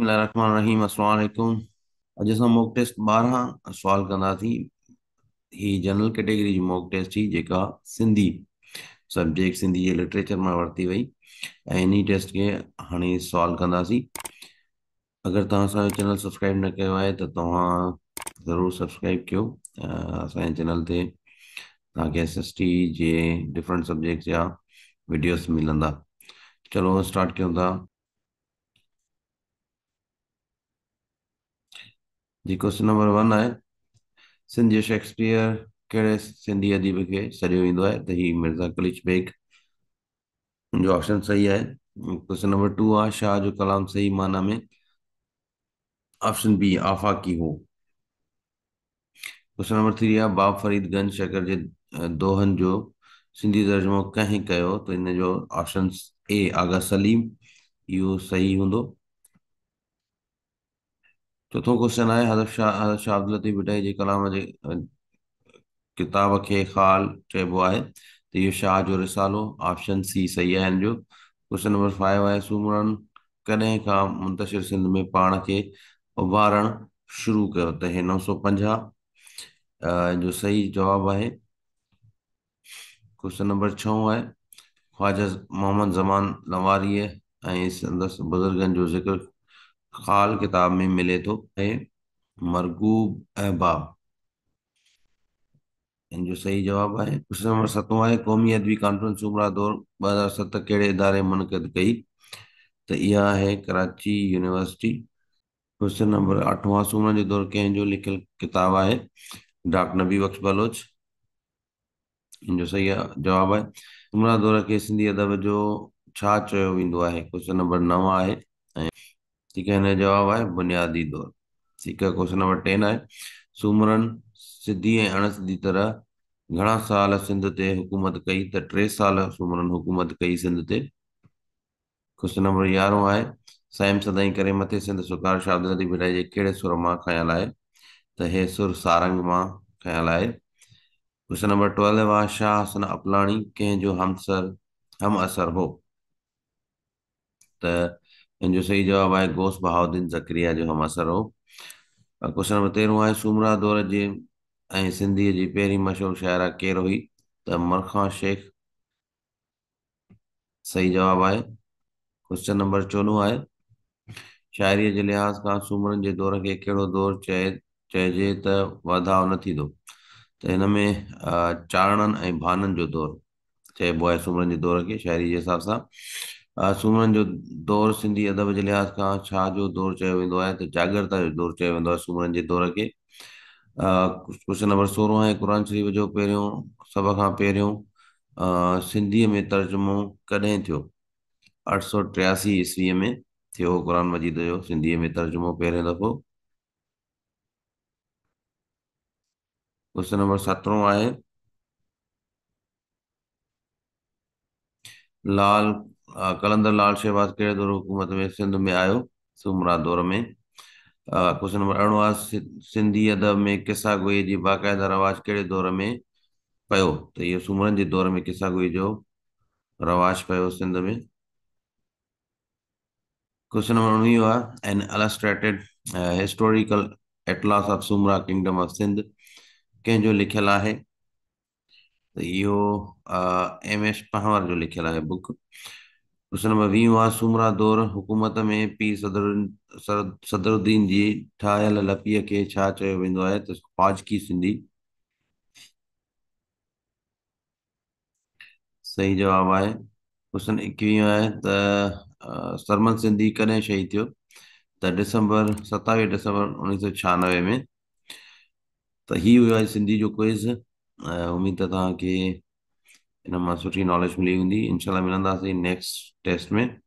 रहनानु अॼु असां mock taste ॿारहं सवाल कंदासीं हीअ जनरल कैटेगरी जी मोक टेस्ट हुई जेका सिंधी सब्जेक्ट सिंधी जे लिटरेचर मां वरिती वई ऐं इन टेस्ट खे हाणे सॉल्व कंदासीं अगरि तव्हां असांजो चैनल सब्सक्राइब न تو आहे ضرور سبسکرائب کیو چینل تے تاکہ ایس ایس ٹی جے ڈیفرنٹ سبجیکٹ یا वीडियोस मिलंदा चलो स्टाट कयूं था जी क्वेश्चन नंबर वन आहे सिंधी शेक्सपियर कहिड़े सिंधी अदीब खे सॾियो वेंदो आहे त ही मिर्ज़ा कलिच बेग जो ऑप्शन सही आहे क्वेश्चन नंबर टू आहे शाह जो कलाम सही माना में ऑप्शन बी आफ़ाकी हो क्वेश्चन नंबर थ्री आहे बाब फरीदगंज शकर जे दोहन जो सिंधी तर्जुमो कंहिं कयो त हिन जो ऑप्शन ए आगा सलीम इहो सही हूंदो चौथों क्वेश्चन आहे हज़रत शाह हज़रत शाह अब्दुल लतीफ़ कलाम जे किताब खे ख़ाल चइबो आहे तो त इहो शाह जो रिसालो ऑप्शन सी सही आहे जो क्वेश्चन नंबर फाइव आहे सूमरन कॾहिं खां मुंतशिर सिंध में पान के उभारण शुरू कर त हे सौ पंजाह जो सही जवाब आहे क्वेश्चन नंबर छो है ख्वाजा मोहम्मद ज़मान लवारीअ ऐं संदसि जो ज़िक्र کتاب میں ملے تو ہے मिले کتاب कई त نبی आहे بلوچ जो جو صحیح جواب किताब आहे डॉक्टर کے سندھی दौर جو چھا चयो वेंदो ہے क्वेशन नंबर नव ہے ठीक है हिन जो जवाबु आहे बुनियादी दौर ठीकु आहे क्वेश्चन नंबर टेन आहे सूमरन सिधी ऐं अणसिधी तरह घणा साल सिंध ते हुकूमत कई त टे साल सूमरनि हुकूमत कई सिंध ते क्वेश्चन नंबर यारहों आहे साइम सदाई करे मथे सिंध सुकार शादी शाबिदा जे कहिड़े सुर मां खयल आहे त हे सुर सारंग मां खयल आहे क्वेश्चन नंबर ट्वेल्व मां शाह हसन अपलाणी कंहिंजो हमसर हम असर हो त हिन जो सही जवाबु आहे गोस बहादुन ज़क्रिया जो हमासर हो ऐं क्वशचन नंबर तेरहों आहे सूमरा दौरु जे ऐं सिंधीअ जी पहिरीं मशहूरु शाइरु केरो हुई त मर्खां शेख सही जवाबु आहे क्वेश्चन नंबर चोॾहो आहे शाइरीअ जे लिहाज़ खां सूमरनि जे दौर खे कहिड़ो दौरु चए चइजे त वाधाउ न थींदो त हिन में चारणनि ऐं भाननि जो दौरु चइबो आहे सूमरनि जे दौर खे शाइरी जे हिसाब सां सुमरन जो दौर सिंधी अदब जे लिहाज़ खां छा जो दौरु चयो वेंदो आहे त जागरता जो दौरु चयो वेंदो आहे जे दौर खे क्वेश्चन नंबर सोरहं है क़ुर शरीफ़ जो पहिरियों सभ खां पहिरियों सिंधीअ में तर्जुमो कॾहिं थियो अठ सौ टियासी ईस्वीअ में थियो क़ुर मजीद जो सिंधीअ में तर्जुमो पहिरें दफ़ो क्वेश्चन नंबर सत्रह आहे लाल कलंदर लाल शहबाज कहिड़े दौर हुकूमत में सिंध में आयो सुमरा दौर में नंबर अरिड़हं सिंधी अदब में किसा गोई जी बाक़ाइदा रवाज कहिड़े दौर में पियो त इहो सुमरनि जे दौर में किसा गोई जो रवाज़ु पियो सिंध में नंबर आहे an illustrated historical atlas of Soomra kingdom of Sindh कंहिंजो लिखियलु आहे त इहो एम एस पहावर जो लिखियलु आहे बुक दौर हुकूमत में पी सदर सदरुन जी ठाहियलु लपीअ खे छा चयो वेंदो आहे त फाजकी सिंधी सही जवाबु आहे क्वन एकवीह आहे त सरमंद सिंधी कॾहिं शहीद थियो त डिसंबर सतावीह डिसंबर उणिवीह सौ छहानवे में त इहो हुयो सिंधी जो क्वेज़ उमेदु तव्हांखे हिन मां सुठी नॉलेज मिली वेंदी इनशा मिलंदासीं नेक्स्ट टेस्ट में